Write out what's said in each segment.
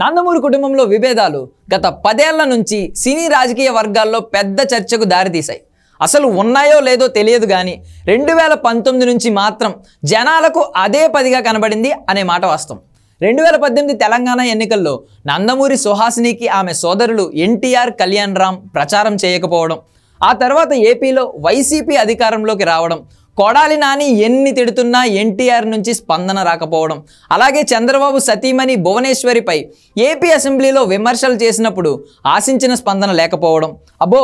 నందమూరి కుటుంబంలో విభేదాలు గత పదేళ్ల నుంచి సినీ రాజకీయ వర్గాల్లో పెద్ద చర్చకు దారితీశాయి అసలు ఉన్నాయో లేదో తెలియదు కానీ రెండు వేల పంతొమ్మిది నుంచి మాత్రం జనాలకు అదే పదిగా కనబడింది అనే మాట వాస్తవం రెండు వేల పద్దెనిమిది తెలంగాణ ఎన్నికల్లో నందమూరి సుహాసినికి ఆమె సోదరులు ఎన్టీఆర్ కళ్యాణ్ రామ్ ప్రచారం చేయకపోవడం ఆ తర్వాత ఏపీలో వైసీపీ అధికారంలోకి రావడం కొడాలి నాని ఎన్ని తిడుతున్నా ఎన్టీఆర్ నుంచి స్పందన రాకపోవడం అలాగే చంద్రబాబు సతీమణి భువనేశ్వరిపై ఏపీ అసెంబ్లీలో విమర్శలు చేసినప్పుడు ఆశించిన స్పందన లేకపోవడం అబ్బో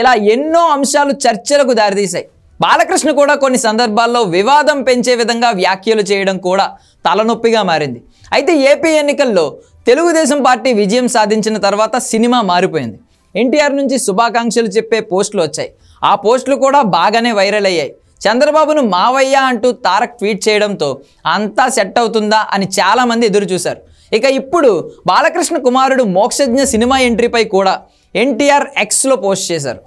ఇలా ఎన్నో అంశాలు చర్చలకు దారితీశాయి బాలకృష్ణ కూడా కొన్ని సందర్భాల్లో వివాదం పెంచే విధంగా వ్యాఖ్యలు చేయడం కూడా తలనొప్పిగా మారింది అయితే ఏపీ ఎన్నికల్లో తెలుగుదేశం పార్టీ విజయం సాధించిన తర్వాత సినిమా మారిపోయింది ఎన్టీఆర్ నుంచి శుభాకాంక్షలు చెప్పే పోస్టులు వచ్చాయి ఆ పోస్టులు కూడా బాగానే వైరల్ అయ్యాయి చంద్రబాబును మావయ్య అంటూ తారక్ ట్వీట్ చేయడంతో అంతా సెట్ అవుతుందా అని చాలామంది ఎదురు చూశారు ఇక ఇప్పుడు బాలకృష్ణ కుమారుడు మోక్షజ్ఞ సినిమా ఎంట్రీపై కూడా ఎన్టీఆర్ ఎక్స్లో పోస్ట్ చేశారు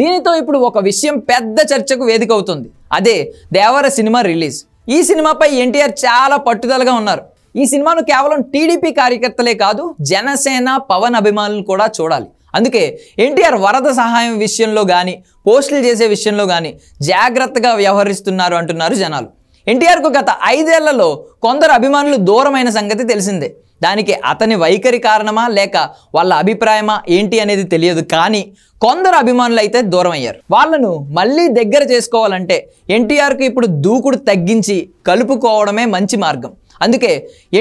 దీనితో ఇప్పుడు ఒక విషయం పెద్ద చర్చకు వేదిక అవుతుంది అదే దేవర సినిమా రిలీజ్ ఈ సినిమాపై ఎన్టీఆర్ చాలా పట్టుదలగా ఉన్నారు ఈ సినిమాను కేవలం టీడీపీ కార్యకర్తలే కాదు జనసేన పవన్ అభిమానులు కూడా చూడాలి అందుకే ఎన్టీఆర్ వరద సహాయం విషయంలో కానీ పోస్టులు చేసే విషయంలో కానీ జాగ్రత్తగా వ్యవహరిస్తున్నారు అంటున్నారు జనాలు ఎన్టీఆర్కు గత ఐదేళ్లలో కొందరు అభిమానులు దూరమైన సంగతి తెలిసిందే దానికి అతని వైఖరి కారణమా లేక వాళ్ళ అభిప్రాయమా ఏంటి అనేది తెలియదు కానీ కొందరు అభిమానులు అయితే దూరం అయ్యారు వాళ్ళను మళ్ళీ దగ్గర చేసుకోవాలంటే ఎన్టీఆర్కు ఇప్పుడు దూకుడు తగ్గించి కలుపుకోవడమే మంచి మార్గం అందుకే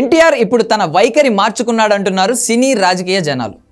ఎన్టీఆర్ ఇప్పుడు తన వైఖరి మార్చుకున్నాడంటున్నారు సినీ రాజకీయ జనాలు